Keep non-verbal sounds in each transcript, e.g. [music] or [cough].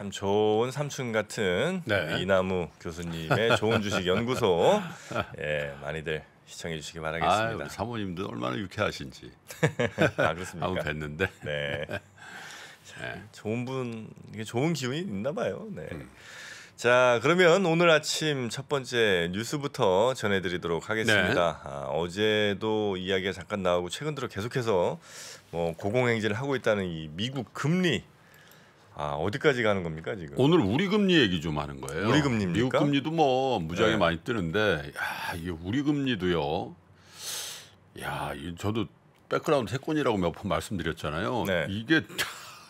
참 좋은 삼촌 같은 네. 이나무 교수님의 좋은 주식 연구소 [laughs] 예, 많이들 시청해 주시기 바라겠습니다. 아, 사모님도 얼마나 유쾌하신지. [laughs] 아, 그렇습니까? 한번 뵀는데. 네. [laughs] 네. 좋은 분 이게 좋은 기운이 있나 봐요. 네. 음. 자, 그러면 오늘 아침 첫 번째 뉴스부터 전해드리도록 하겠습니다. 네. 아, 어제도 이야기가 잠깐 나오고 최근 들어 계속해서 뭐 고공행진을 하고 있다는 이 미국 금리 아 어디까지 가는 겁니까 지금? 오늘 우리 금리 얘기 좀 하는 거예요. 우리 금리입니까? 미국 금리도 뭐 무지하게 네. 많이 뜨는데 야 이게 우리 금리도요. 야 저도 백그라운드 세권이라고몇 번 말씀드렸잖아요. 네. 이게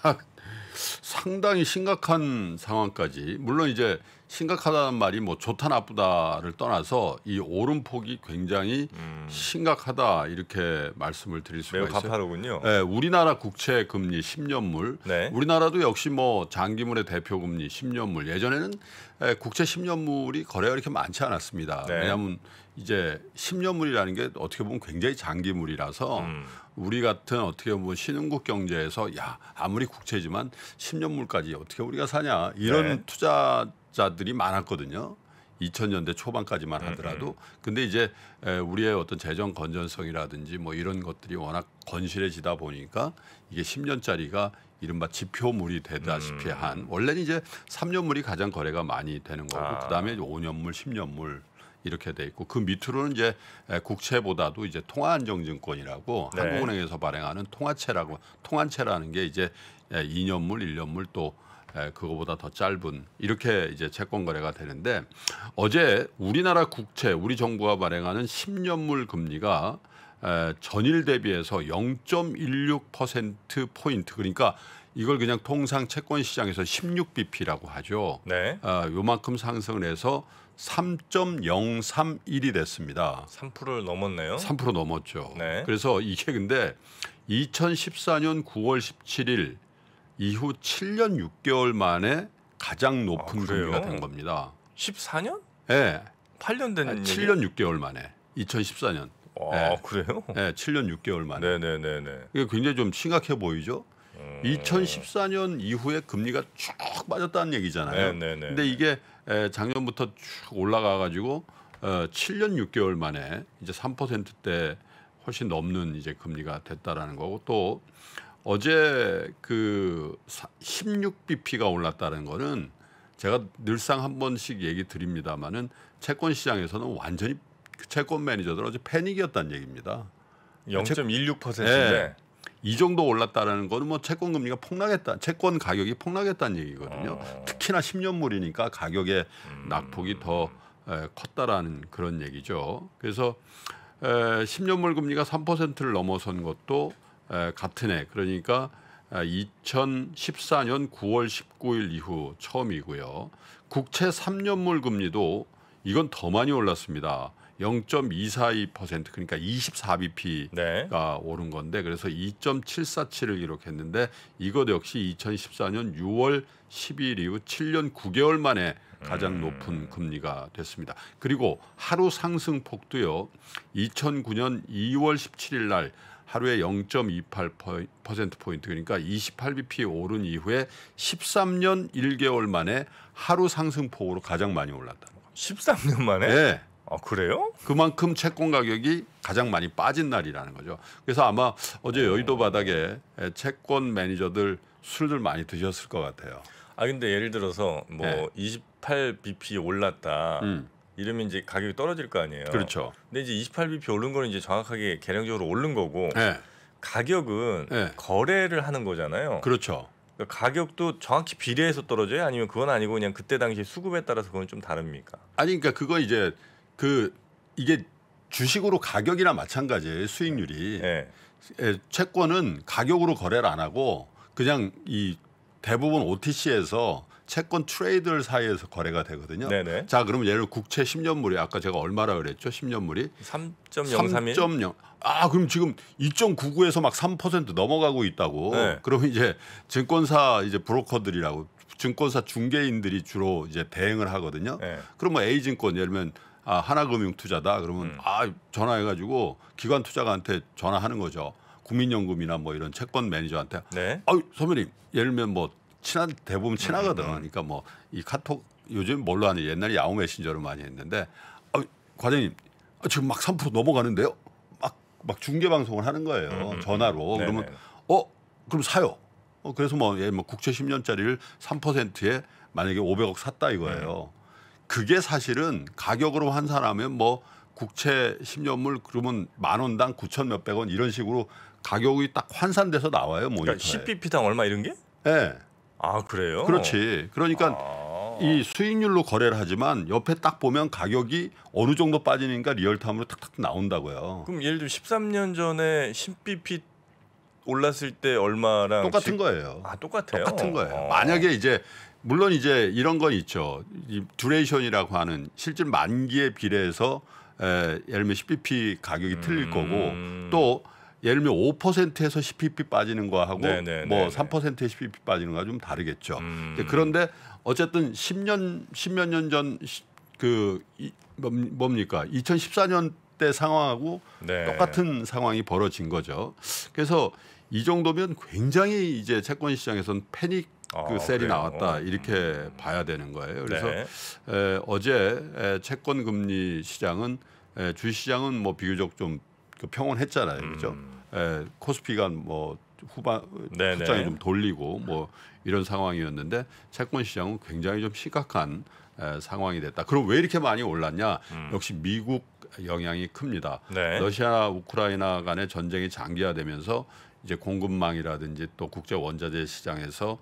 [laughs] 상당히 심각한 상황까지 물론 이제 심각하다는 말이 뭐 좋다 나쁘다를 떠나서 이 오름폭이 굉장히 음. 심각하다 이렇게 말씀을 드릴 수가 매우 있어요. 가파르군요. 네, 예, 우리나라 국채 금리 10년물, 네. 우리나라도 역시 뭐 장기물의 대표 금리 10년물. 예전에는 예, 국채 10년물이 거래가 이렇게 많지 않았습니다. 네. 왜냐하면 이제 10년물이라는 게 어떻게 보면 굉장히 장기물이라서 음. 우리 같은 어떻게 보면 신흥국 경제에서 야 아무리 국채지만 10년물까지 어떻게 우리가 사냐 이런 네. 투자 자들이 많았거든요. 2000년대 초반까지만 음, 하더라도 음. 근데 이제 우리의 어떤 재정 건전성이라든지 뭐 이런 것들이 워낙 건실해지다 보니까 이게 10년짜리가 이른바 지표물이 되다시피 음. 한 원래는 이제 3년물이 가장 거래가 많이 되는 거고 아. 그다음에 5년물, 10년물 이렇게 돼 있고 그 밑으로는 이제 국채보다도 이제 통화안정증권이라고 네. 한국은행에서 발행하는 통화채라고 통화채라는 게 이제 2년물, 1년물 또 예, 그거보다 더 짧은 이렇게 이제 채권 거래가 되는데 어제 우리나라 국채 우리 정부가 발행하는 10년물 금리가 전일 대비해서 0.16% 포인트 그러니까 이걸 그냥 통상 채권 시장에서 16bp라고 하죠. 네. 아, 요만큼 상승을 해서 3.031이 됐습니다. 3%를 넘었네요. 3% 넘었죠. 네. 그래서 이게 근데 2014년 9월 17일 이후 7년 6개월 만에 가장 높은 아, 금리가 된 겁니다. 14년? 예. 네. 8년 된 아, 7년 얘기? 6개월 만에 2014년. 아, 네. 그래요? 네, 예, 7년 6개월 만에. 네, 네, 네, 네. 이게 굉장히 좀 심각해 보이죠? 음... 2014년 이후에 금리가 쭉 빠졌다는 얘기잖아요. 네, 네. 근데 이게 예, 작년부터 쭉 올라가 가지고 7년 어, 6개월 만에 이제 3%대 훨씬 넘는 이제 금리가 됐다라는 거고 또 어제 그 16bp가 올랐다는 거는 제가 늘상 한 번씩 얘기 드립니다마는 채권 시장에서는 완전히 그 채권 매니저들 어제 패닉이었다는 얘기입니다. 0.16%인데 그러니까 네. 예. 이 정도 올랐다는 거는 뭐 채권 금리가 폭락했다, 채권 가격이 폭락했다는 얘기거든요. 어. 특히나 10년물이니까 가격의 음. 낙폭이 더 컸다라는 그런 얘기죠. 그래서 에, 10년물 금리가 3%를 넘어선 것도 같은 해 그러니까 2014년 9월 19일 이후 처음이고요. 국채 3년물 금리도 이건 더 많이 올랐습니다. 0.242% 그러니까 24bp가 네. 오른 건데 그래서 2.747을 기록했는데 이것 역시 2014년 6월 10일 이후 7년 9개월 만에 가장 음. 높은 금리가 됐습니다. 그리고 하루 상승폭도요. 2009년 2월 17일 날 하루에 0.28% 포인트 그러니까 28bp 오른 이후에 13년 1개월 만에 하루 상승폭으로 가장 많이 올랐다는 거예요. 13년 만에? 네. 아, 그래요? 그만큼 채권 가격이 가장 많이 빠진 날이라는 거죠. 그래서 아마 어제 어. 여의도 바닥에 채권 매니저들 술들 많이 드셨을 것 같아요. 아 근데 예를 들어서 뭐 네. 예. 28bp 올랐다. 음. 이러면 이제 가격이 떨어질 거 아니에요. 그렇죠. 근데 이제 28bp 오른 거는 이제 정확하게 계량적으로 오른 거고 네. 가격은 네. 거래를 하는 거잖아요. 그렇죠. 그러니까 가격도 정확히 비례해서 떨어져요? 아니면 그건 아니고 그냥 그때 당시 수급에 따라서 그건 좀 다릅니까? 아니 그러니까 그거 이제 그 이게 주식으로 가격이나 마찬가지예요. 수익률이. 네. 채권은 가격으로 거래를 안 하고 그냥 이 대부분 OTC에서 채권 트레이들 사이에서 거래가 되거든요. 네네. 자, 그러면 예를 들어 국채 10년물이 아까 제가 얼마라 그랬죠? 10년물이 3 0 3 아, 그럼 지금 2.99에서 막 3% 넘어가고 있다고. 네. 그면 이제 증권사 이제 브로커들이라고 증권사 중개인들이 주로 이제 대행을 하거든요. 네. 그럼 뭐 A증권 예를 들면 아, 하나금융투자다. 그러면 음. 아, 전화해 가지고 기관 투자가한테 전화하는 거죠. 국민연금이나 뭐 이런 채권 매니저한테 네. 아, 선배님 예를 들면 뭐 친한 대부분 친하거든. 음. 그러니까 뭐 이 카톡 요즘 뭘로 하냐 옛날에 야후 메신저로 많이 했는데 아, 과장님 아, 지금 막 3% 넘어가는데요. 막 막 중계 방송을 하는 거예요. 음, 음, 음. 전화로. 네네. 그러면 네. 어 그럼 사요. 어, 그래서 뭐, 예, 뭐 국채 10년짜리를 3%에 만약에 500억 샀다 이거예요. 네. 그게 사실은 가격으로 환산하면 뭐 국채 10년물 그러면 만 원당 9천 몇백 원 이런 식으로 가격이 딱 환산돼서 나와요 뭐니터 그러니까 10bp당 얼마 이런 게? 예. 네. 아 그래요? 그렇지. 그러니까 아. 이 수익률로 거래를 하지만 옆에 딱 보면 가격이 어느 정도 빠지니까 리얼타임으로 탁탁 나온다고요. 그럼 예를 들면 13년 전에 10bp 올랐을 때 얼마랑 똑같은 지... 거예요. 아 똑같아요. 똑같은 거예요. 아. 만약에 이제 물론 이제 이런 건 있죠. 이 듀레이션이라고 하는 실질 만기에 비례해서 에, 예를 들면 10bp 가격이 음. 틀릴 거고 또 예를 들면 5%에서 CPP 빠지는 거하고 네네, 네, 뭐 3%의 CPP 빠지는 거가 좀 다르겠죠. 음. 그런데 어쨌든 10년 10몇 년 전 그 뭡니까 2014년 때 상황하고 네. 똑같은 상황이 벌어진 거죠. 그래서 이 정도면 굉장히 이제 채권 시장에선 패닉 아, 그 아, 셀이 그래요? 나왔다 음. 이렇게 음. 봐야 되는 거예요. 그래서 네. 에, 어제 에, 채권 금리 시장은 에, 주시장은 뭐 비교적 좀 그 평온했잖아요, 그죠 음. 에, 예, 코스피가 뭐 후반 투자에 좀 돌리고 뭐 이런 상황이었는데 채권 시장은 굉장히 좀 심각한 에, 예, 상황이 됐다. 그럼 왜 이렇게 많이 올랐냐? 음. 역시 미국 영향이 큽니다. 네. 러시아 우크라이나 간의 전쟁이 장기화되면서 이제 공급망이라든지 또 국제 원자재 시장에서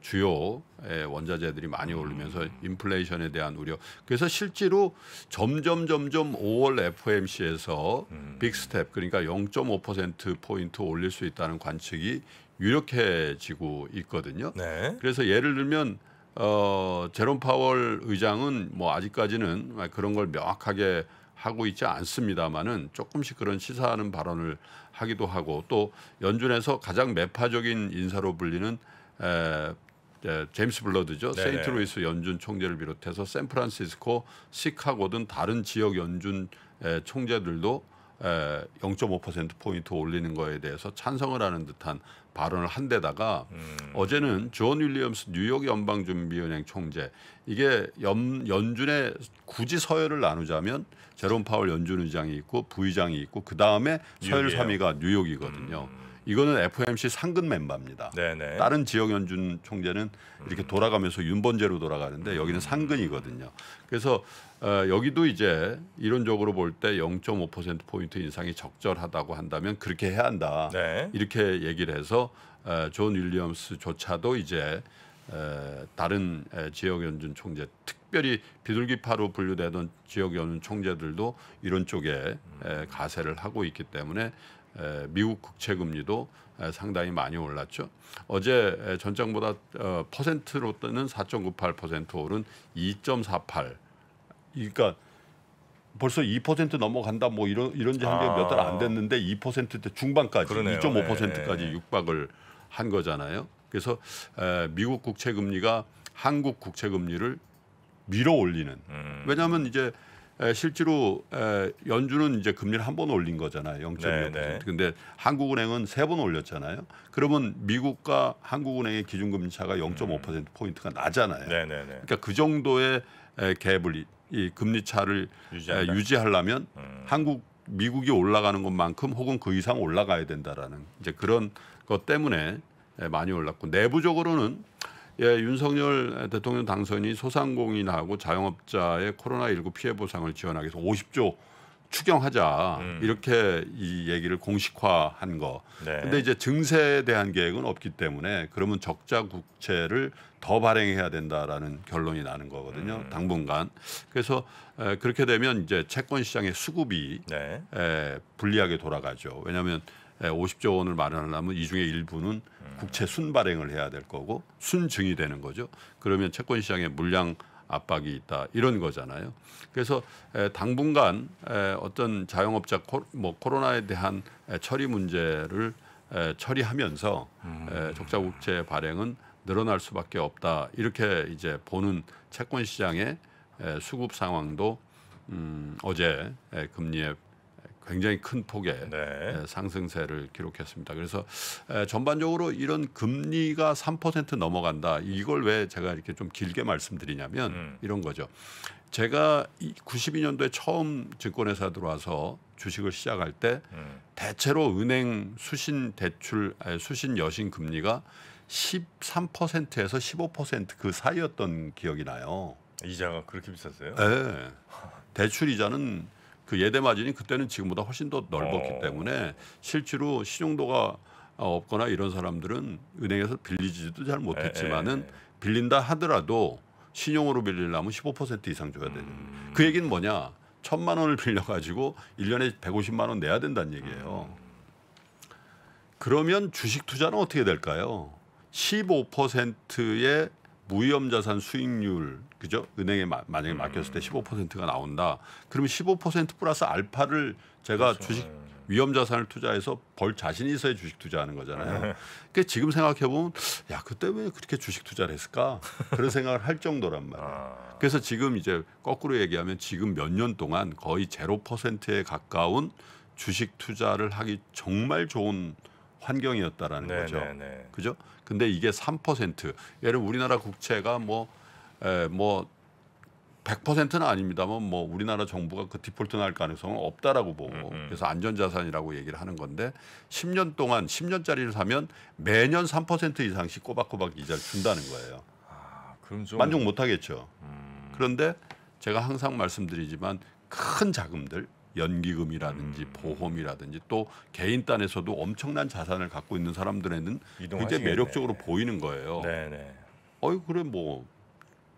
주요 원자재들이 많이 오르면서 음. 인플레이션에 대한 우려. 그래서 실제로 점점 점점 5월 FOMC에서 음. 빅스텝 그러니까 0.5% 포인트 올릴 수 있다는 관측이 유력해지고 있거든요. 네. 그래서 예를 들면 어 제롬 파월 의장은 뭐 아직까지는 그런 걸 명확하게 하고 있지 않습니다만은 조금씩 그런 시사하는 발언을 하기도 하고 또 연준에서 가장 매파적인 인사로 불리는 에, 에, 제임스 블러드죠. 세인트루이스 연준 총재를 비롯해서 샌프란시스코, 시카고 등 다른 지역 연준 에, 총재들도 0.5%포인트 올리는 거에 대해서 찬성을 하는 듯한 발언을 한 데다가 음. 어제는 존 윌리엄스 뉴욕 연방준비은행 총재 이게 연, 연준의 굳이 서열을 나누자면 제롬 파월 연준 의장이 있고 부의장이 있고 그다음에 서열 3위가 뉴욕이거든요. 음. 이거는 FOMC 상근 멤버입니다. 네네. 다른 지역 연준 총재는 이렇게 돌아가면서 윤번제로 돌아가는데 여기는 상근이거든요. 그래서 어, 여기도 이제 이론적으로 볼 때 0.5% 포인트 인상이 적절하다고 한다면 그렇게 해야 한다. 네. 이렇게 얘기를 해서 에, 어, 존 윌리엄스조차도 이제 에, 어, 다른 에, 지역 연준 총재 특별히 비둘기파로 분류되던 지역 연준 총재들도 이런 쪽에 에, 가세를 하고 있기 때문에 미국 국채 금리도 상당히 많이 올랐죠. 어제 전장보다 어, 퍼센트로 뜨는 4.98% 오른 2.48. 그러니까 벌써 2% 넘어간다 뭐 이런 이런 지한 게 몇 달안 아. 됐는데 2%대 중반까지 그러네요. 2.5%까지 네. 예, 예. 육박을 한 거잖아요. 그래서 미국 국채 금리가 한국 국채 금리를 밀어 올리는. 음. 왜냐하면 이제 실제로 연준은 이제 금리를 한 번 올린 거잖아요. 0.5%. 근데 한국은행은 세 번 올렸잖아요. 그러면 미국과 한국은행의 기준금리 차가 0.5% 포인트가 나잖아요. 네네네. 그러니까 그 정도의 갭을 이 금리 차를 유지한다. 유지하려면 음. 한국 미국이 올라가는 것만큼 혹은 그 이상 올라가야 된다라는 이제 그런 것 때문에 많이 올랐고 내부적으로는 예, 윤석열 대통령 당선이 소상공인하고 자영업자의 코로나19 피해 보상을 지원하기 위해서 50조 추경하자 음. 이렇게 이 얘기를 공식화한 거. 네. 근데 이제 증세에 대한 계획은 없기 때문에 그러면 적자 국채를 더 발행해야 된다라는 결론이 나는 거거든요. 음. 당분간. 그래서 에, 그렇게 되면 이제 채권 시장의 수급이 네. 에, 불리하게 돌아가죠. 왜냐하면 50조 예, 원을 마련하려면 이 중에 일부는 국채 순발행을 해야 될 거고 순증이 되는 거죠. 그러면 채권 시장에 물량 압박이 있다 이런 거잖아요. 그래서 예, 당분간 예, 어떤 자영업자 뭐 코로나에 대한 처리 문제를 처리하면서 적자국채 발행은 늘어날 수밖에 없다 이렇게 이제 보는 채권 시장의 수급 상황도 음, 어제 금리에 굉장히 큰 폭의 네. 상승세를 기록했습니다. 그래서 전반적으로 이런 금리가 3% 넘어간다. 이걸 왜 제가 이렇게 좀 길게 말씀드리냐면 음. 이런 거죠. 제가 92년도에 처음 증권회사 들어와서 주식을 시작할 때 음. 대체로 은행 수신 대출 수신 여신 금리가 13%에서 15%그 사이였던 기억이 나요. 이자가 그렇게 비쌌어요? 네. 대출 이자는 그 예대 마진이 그때는 지금보다 훨씬 더 넓었기 어. 때문에 실제로 신용도가 어, 없거나 이런 사람들은 은행에서 빌리지도 잘 못했지만은 빌린다 하더라도 신용으로 빌리려면 15% 이상 줘야 되는 음. 그 얘기는 뭐냐? 천만 원을 빌려가지고 1년에 150만 원 내야 된다는 얘기예요. 음. 그러면 주식 투자는 어떻게 될까요? 15%의 무위험 자산 수익률 그죠? 은행에 마, 만약에 맡겼을 음. 때 15%가 나온다. 그러면 15% 플러스 알파를 제가 그렇죠. 주식 위험 자산을 투자해서 벌 자신이 있어야 주식 투자하는 거잖아요. 네. 그러니까 지금 생각해 보면 야 그때 왜 그렇게 주식 투자를 했을까 그런 생각을 할 정도란 말이에요. 아. 그래서 지금 이제 거꾸로 얘기하면 지금 몇 년 동안 거의 제로 퍼센트에 가까운 주식 투자를 하기 정말 좋은 환경이었다라는 네, 거죠. 네, 네. 그죠? 근데 이게 3% 예를 우리나라 국채가 뭐뭐 뭐 100%는 뭐 아닙니다만 뭐 우리나라 정부가 그 디폴트 날 가능성은 없다라고 보고 음음. 음. 그래서 안전자산이라고 얘기를 하는 건데 10년 동안 10년짜리를 사면 매년 3% 이상씩 꼬박꼬박 이자를 준다는 거예요. 아, 그럼 좀... 만족 못 하겠죠. 음... 그런데 제가 항상 말씀드리지만 큰 자금들 연기금이라든지 음. 보험이라든지 또 개인 단에서도 엄청난 자산을 갖고 있는 사람들에는 굉장히 매력적으로 보이는 거예요. 네네. 어이 그래 뭐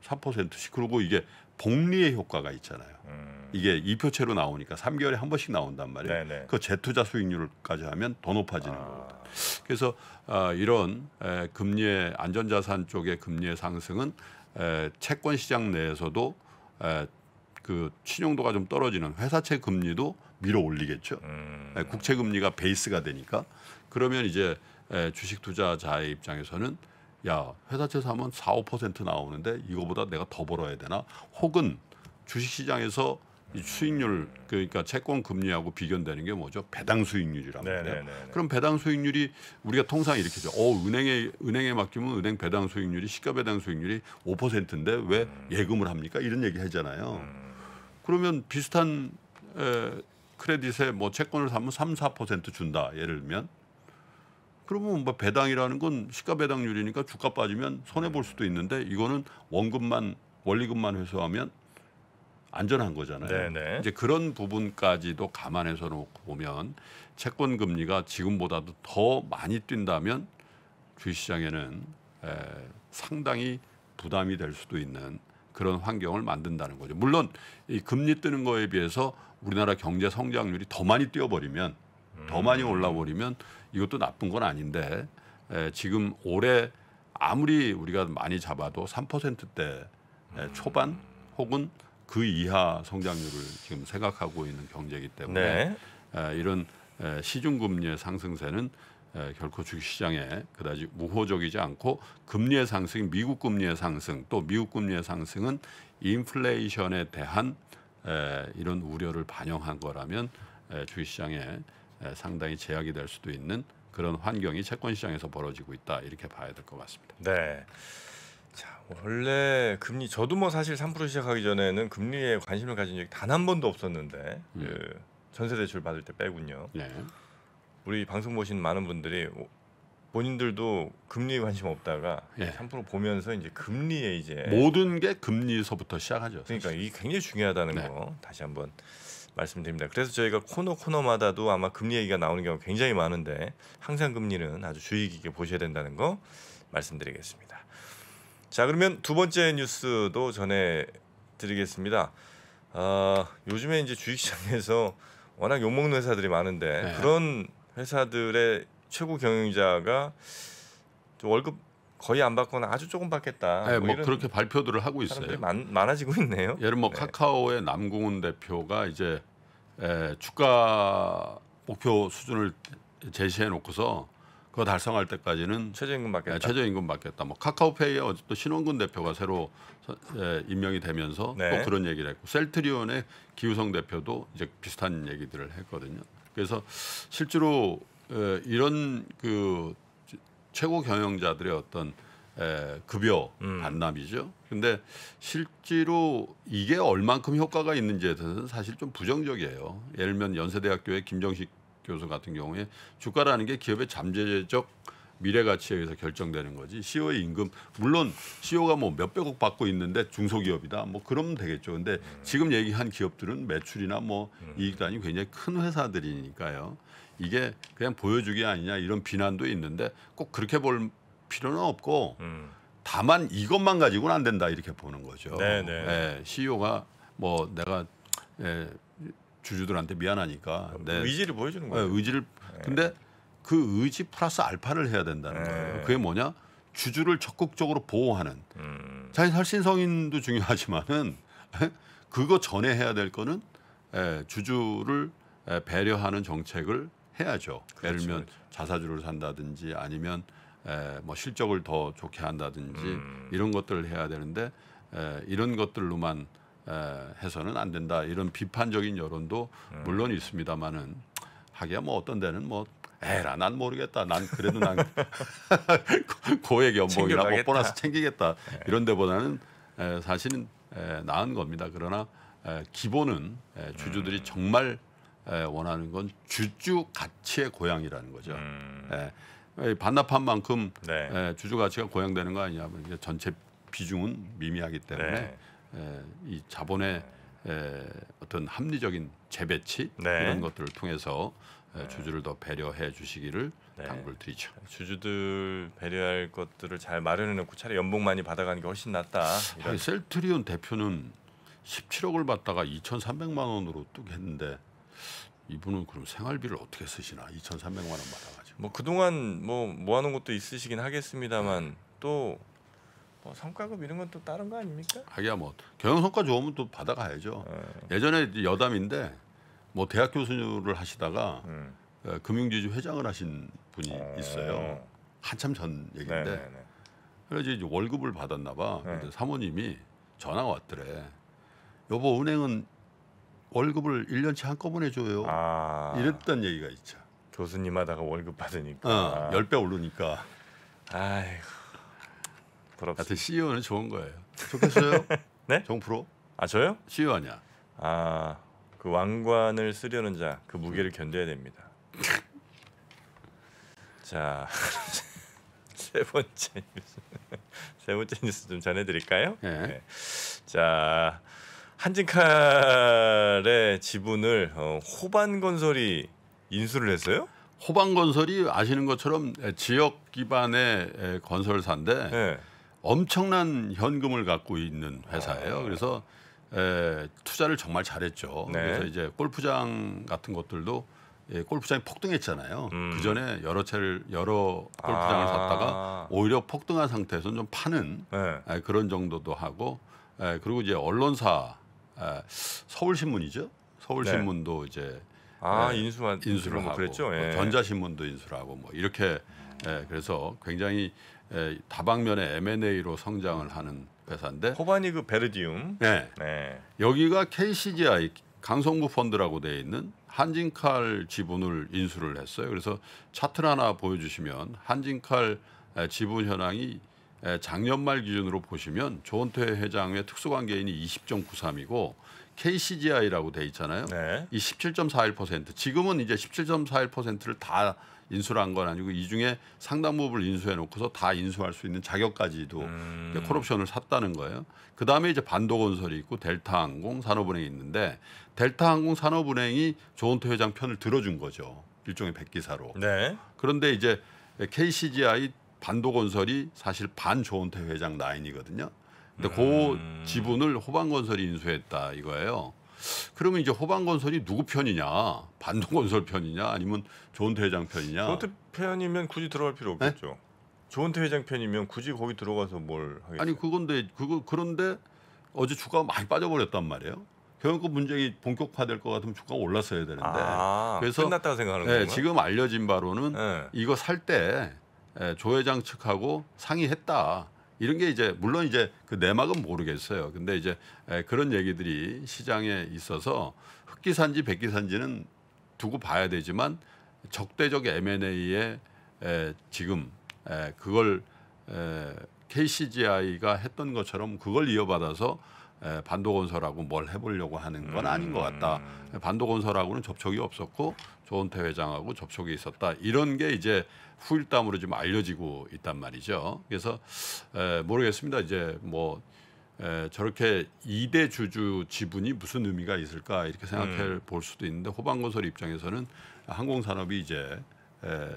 4%씩 그러고 이게 복리의 효과가 있잖아요. 음. 이게 이표체로 나오니까 3개월에 한 번씩 나온단 말이에요. 네네. 그 재투자 수익률까지 하면 더 높아지는 아. 거거든 그래서 어, 이런 에, 금리의 안전자산 쪽의 금리의 상승은 에, 채권 시장 내에서도 에, 그 신용도가 좀 떨어지는 회사채 금리도 밀어 올리겠죠. 음. 네, 국채 금리가 베이스가 되니까 그러면 이제 예, 주식 투자자의 입장에서는 야 회사채 사면 4, 5% 나오는데 이거보다 내가 더 벌어야 되나? 혹은 주식시장에서 이 수익률 그러니까 채권 금리하고 비견되는 게 뭐죠? 배당 수익률이라고 해요. 네, 네, 그럼 배당 수익률이 우리가 통상 이렇게 죠. 어, 은행에 은행에 맡기면 은행 배당 수익률이 시가 배당 수익률이 5%인데 왜 음. 예금을 합니까? 이런 얘기 하잖아요. 음. 그러면 비슷한 에, 크레딧에 뭐 채권을 사면 3, 4% 준다. 예를 들면. 그러면 뭐 배당이라는 건 시가 배당률이니까 주가 빠지면 손해 볼 수도 있는데 이거는 원금만 원리금만 회수하면 안전한 거잖아요. 네네. 네. 이제 그런 부분까지도 감안해서 놓고 보면 채권 금리가 지금보다도 더 많이 뛴다면 주식시장에는 에, 상당히 부담이 될 수도 있는 그런 환경을 만든다는 거죠. 물론 이 금리 뜨는 거에 비해서 우리나라 경제 성장률이 더 많이 뛰어버리면 더 음. 많이 올라버리면 이것도 나쁜 건 아닌데 에, 지금 올해 아무리 우리가 많이 잡아도 3%대 음. 초반 혹은 그 이하 성장률을 지금 생각하고 있는 경제이기 때문에 네. 이런 에, 시중금리의 상승세는 에, 예, 결코 주식시장에 그다지 우호적이지 않고 금리의 상승, 미국 금리의 상승, 또 미국 금리의 상승은 인플레이션에 대한 에, 예, 이런 우려를 반영한 거라면 에, 예, 주식시장에 상당히 제약이 될 수도 있는 그런 환경이 채권시장에서 벌어지고 있다 이렇게 봐야 될 것 같습니다. 네. 자 원래 금리 저도 뭐 사실 3% 시작하기 전에는 금리에 관심을 가진 적이 단 한 번도 없었는데 음. 그 전세 대출 받을 때 빼군요. 네. 우리 방송 보신 많은 분들이 본인들도 금리에 관심 없다가 예. 3% 보면서 이제 금리에 이제 모든 게 금리에서부터 시작하죠. 사실. 그러니까 이게 굉장히 중요하다는 네. 거 다시 한번 말씀드립니다. 그래서 저희가 코너 코너마다도 아마 금리 얘기가 나오는 경우 굉장히 많은데 항상 금리는 아주 주의 깊게 보셔야 된다는 거 말씀드리겠습니다. 자 그러면 두 번째 뉴스도 전해드리겠습니다. 어, 요즘에 이제 주식시장에서 워낙 욕먹는 회사들이 많은데 네. 그런 회사들의 최고 경영자가 월급 거의 안 받거나 아주 조금 받겠다. 뭐 네, 뭐, 뭐 그렇게 발표들을 하고 있어요. 많, 많아지고 있네요. 예를 뭐 네. 카카오의 남궁훈 대표가 이제 에, 주가 목표 수준을 제시해 놓고서 그거 달성할 때까지는 최저임금 받겠다. 예, 최저임금 받겠다. 뭐 카카오페이에 어쨌든 신원근 대표가 새로 에, 임명이 되면서 네. 또 그런 얘기를 했고 셀트리온의 기우성 대표도 이제 비슷한 얘기들을 했거든요. 그래서 실제로 에, 이런 그 최고 경영자들의 어떤 에, 급여 음. 반납이죠. 근데 실제로 이게 얼만큼 효과가 있는지에 대해서는 사실 좀 부정적이에요. 예를 들면 연세대학교의 김정식 교수 같은 경우에 주가라는 게 기업의 잠재적 미래 가치에 의해서 결정되는 거지. CEO의 임금 물론 CEO가 뭐 몇백억 받고 있는데 중소기업이다. 뭐 그러면 되겠죠. 근데 음. 지금 얘기한 기업들은 매출이나 뭐 음. 이익단이 굉장히 큰 회사들이니까요. 이게 그냥 보여주기 아니냐 이런 비난도 있는데 꼭 그렇게 볼 필요는 없고 음. 다만 이것만 가지고는 안 된다 이렇게 보는 거죠. 네네. 네, 네. 예, CEO가 뭐 내가 예, 주주들한테 미안하니까 뭐 네. 의지를 보여주는 예, 거예요. 의지를 네. 근데 그 의지 플러스 알파를 해야 된다는 네. 거예요. 그게 뭐냐? 주주를 적극적으로 보호하는. 음. 자기 살신성인도 중요하지만은 [laughs] 그거 전에 해야 될 거는 에, 예, 주주를 에, 예, 배려하는 정책을 해야죠. 그렇죠. 예를 들면 그렇죠. 자사주를 산다든지 아니면 에, 예, 뭐 실적을 더 좋게 한다든지 음. 이런 것들을 해야 되는데 에, 이런 것들로만 에, 해서는 안 된다. 이런 비판적인 여론도 음. 물론 있습니다만은 하기야 뭐 어떤 데는 뭐 에라 난 모르겠다. 난 그래도 난 [laughs] 고액 연봉이나 못보나서 뭐 챙기겠다. 네. 이런 데보다는 에, 사실은 에, 나은 겁니다. 그러나 에, 기본은 에, 주주들이 음. 정말 에, 원하는 건 주주 가치의 고향이라는 거죠. 음. 에, 반납한 만큼 네. 에, 주주 가치가 고향되는거 아니냐면 전체 비중은 미미하기 때문에 네. 에, 이 자본의 음. 에, 어떤 합리적인 재배치 네. 이런 것들을 통해서 예, 주주를 더 배려해 주시기를 네. 당부를 드리죠. 주주들 배려할 것들을 잘 마련해 놓고 차라리 연봉 많이 받아가는 게 훨씬 낫다. 이런. 셀트리온 대표는 17억을 받다가 2,300만 원으로 뚝 했는데 이분은 그럼 생활비를 어떻게 쓰시나 2,300만 원 받아가지고. 뭐 그동안 뭐 모아놓은 것도 있으시긴 하겠습니다만 네. 또. 뭐 성과급 이런 건 또 다른 거 아닙니까? 하기야 뭐 경영 성과 좋으면 또 받아가야죠. 어. 예전에 여담인데 뭐 대학 교수를 하시다가 음. 어, 금융지주 회장을 하신 분이 어... 있어요. 한참 전 얘기인데. 네, 네, 네. 그래서 이제 월급을 받았나 봐. 근데 사모님이 전화가 왔더래. 여보 은행은 월급을 1년치 한꺼번에 줘요. 아... 이랬던 얘기가 있죠. 교수님 하다가 월급 받으니까. 어, 아. 10배 오르니까. 아이고. 부럽다. 하여튼 CEO는 좋은 거예요. 좋겠어요? [laughs] 네? 정프로? 아 저요? CEO 아니야. 아그 왕관을 쓰려는 자그 무게를 견뎌야 됩니다. 자. [laughs] 세 번째 뉴스. 세 번째 뉴스 좀 전해 드릴까요? 네. 네. 자, 한진칼의 지분을 어, 호반건설이 인수를 했어요? 호반건설이 아시는 것처럼 지역 기반의 건설사인데 네. 엄청난 현금을 갖고 있는 회사예요. 아. 그래서 에, 예, 투자를 정말 잘했죠. 네. 그래서 이제 골프장 같은 것들도 예, 골프장이 폭등했잖아요. 음. 그 전에 여러 채를 여러 골프장을 아. 샀다가 오히려 폭등한 상태에서 좀 파는 네. 에, 예, 그런 정도도 하고 에, 예, 그리고 이제 언론사 에, 서울신문이죠. 서울신문도 네. 이제 아 에, 인수만 인수를 하고 그랬죠. 뭐 예. 뭐 전자신문도 인수를 하고 뭐 이렇게 에, 그래서 굉장히 에, 다방면의 M&A로 성장을 하는 회사인데 코바니그 베르디움. 네. 네. 여기가 KCGI 강성부 펀드라고 돼 있는 한진칼 지분을 인수를 했어요. 그래서 차트 하나 보여주시면 한진칼 지분 현황이 작년 말 기준으로 보시면 조원태 회장의 특수관계인이 20.93이고 KCGI라고 돼 있잖아요. 네. 이 17.41%. 지금은 이제 17.41%를 다 인수를 한 건 아니고 이 중에 상당 부분을 인수해 놓고서 다 인수할 수 있는 자격까지도 음. 콜옵션을 샀다는 거예요. 그 다음에 이제 반도건설이 있고 델타항공 산업은행이 있는데 델타항공 산업은행이 조원태 회장 편을 들어준 거죠. 일종의 백기사로. 네. 그런데 이제 KCGI 반도건설이 사실 반조원태 회장 라인이거든요. 근데 음. 그 지분을 호방건설이 인수했다 이거예요. 그러면 이제 호반건설이 누구 편이냐? 반도건설 편이냐? 아니면 조은태 회장 편이냐? 조은태 편이면 굳이 들어갈 필요 없겠죠. 네? 조은태 회장 편이면 굳이 거기 들어가서 뭘 하겠어요? 아니 그건데 그거 그런데 어제 주가가 많이 빠져버렸단 말이에요. 경영권 문제쟁이 본격화될 것 같으면 주가가 올랐어야 되는데 아, 그래서 끝났다고 생각하는 네, 건가 지금 알려진 바로는 네. 이거 살 때조 예, 회장 측하고 상의했다. 이런 게 이제 물론 이제 그 내막은 모르겠어요. 근데 이제 그런 얘기들이 시장에 있어서 흑기산지 백기산지는 두고 봐야 되지만 적대적 M&A에 지금 에, 그걸 에, KCGI가 했던 것처럼 그걸 이어받아서 반도 건설하고 뭘 해보려고 하는 건 아닌 것 같다. 음. 반도 건설하고는 접촉이 없었고 조은태 회장하고 접촉이 있었다. 이런 게 이제 후일담으로 좀 알려지고 있단 말이죠. 그래서 에, 모르겠습니다. 이제 뭐 에, 저렇게 이대 주주 지분이 무슨 의미가 있을까 이렇게 생각해 음. 볼 수도 있는데 호반건설 입장에서는 항공산업이 이제 에,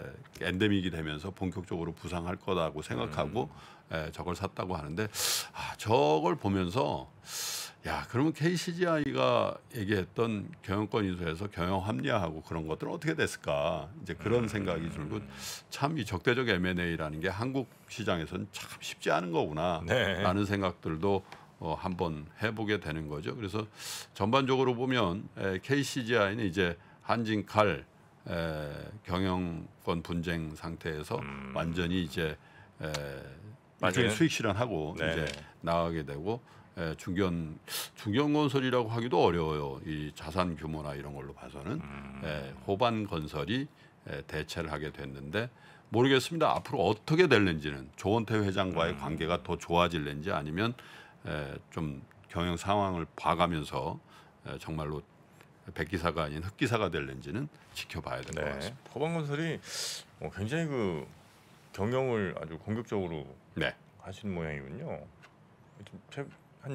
엔데믹이 되면서 본격적으로 부상할 거라고 생각하고 음. 에, 예, 저걸 샀다고 하는데 아, 저걸 보면서 야 그러면 KCGI가 얘기했던 경영권 인수에서 경영 합리화하고 그런 것들은 어떻게 됐을까 이제 그런 생각이 음. 들고 참 이 적대적 M&A라는 게 한국 시장에서는 참 쉽지 않은 거구나라는 네. 생각들도 어, 한번 해보게 되는 거죠. 그래서 전반적으로 보면 에, KCGI는 이제 한진칼 에, 경영권 분쟁 상태에서 음. 완전히 이제 에, 일종의 예. 수익 실현하고 네. 이제 나가게 되고 예, 중견 중견 건설이라고 하기도 어려워요. 이 자산 규모나 이런 걸로 봐서는 음. 예, 호반 건설이 예, 대체를 하게 됐는데 모르겠습니다. 앞으로 어떻게 될는지는 조원태 회장과의 음. 관계가 더 좋아질는지 아니면 예, 좀 경영 상황을 봐가면서 예, 정말로 백기사가 아닌 흑기사가 될는지는 지켜봐야 될것 네. 같습니다. 호반 건설이 뭐 굉장히 그 경영을 아주 공격적으로 네. 하시는 모양이군요. 한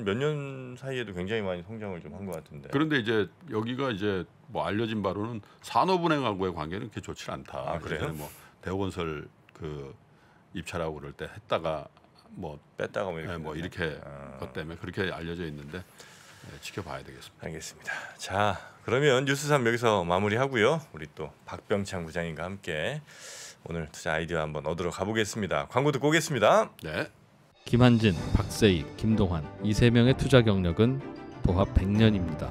몇 년 사이에도 굉장히 많이 성장을 좀 한 것 같은데. 그런데 이제 여기가 이제 뭐 알려진 바로는 산업은행하고의 관계는 그렇게 좋지 않다. 아, 그래요? 뭐 대우건설 그 입찰하고 그럴 때 했다가 뭐 뺐다가 뭐 네, 이렇게, 네, 뭐 이렇게 아. 것 때문에 그렇게 알려져 있는데 네, 지켜봐야 되겠습니다. 알겠습니다. 자 그러면 뉴스 3 여기서 마무리하고요. 우리 또 박병창 부장님과 함께. 오늘 투자 아이디어 한번 얻으러 가보겠습니다. 광고 듣고 오겠습니다. 네. 김한진, 박세희 김동환 이 세 명의 투자 경력은 도합 100년입니다.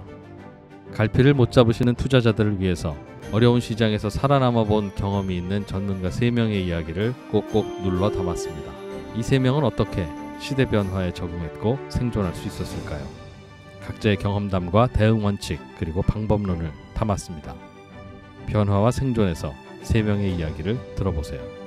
갈피를 못 잡으시는 투자자들을 위해서 어려운 시장에서 살아남아 본 경험이 있는 전문가 세명의 이야기를 꼭꼭 눌러 담았습니다. 이 세명은 어떻게 시대 변화에 적응했고 생존할 수 있었을까요? 각자의 경험담과 대응 원칙 그리고 방법론을 담았습니다. 변화와 생존에서 세 명의 이야기를 들어보세요.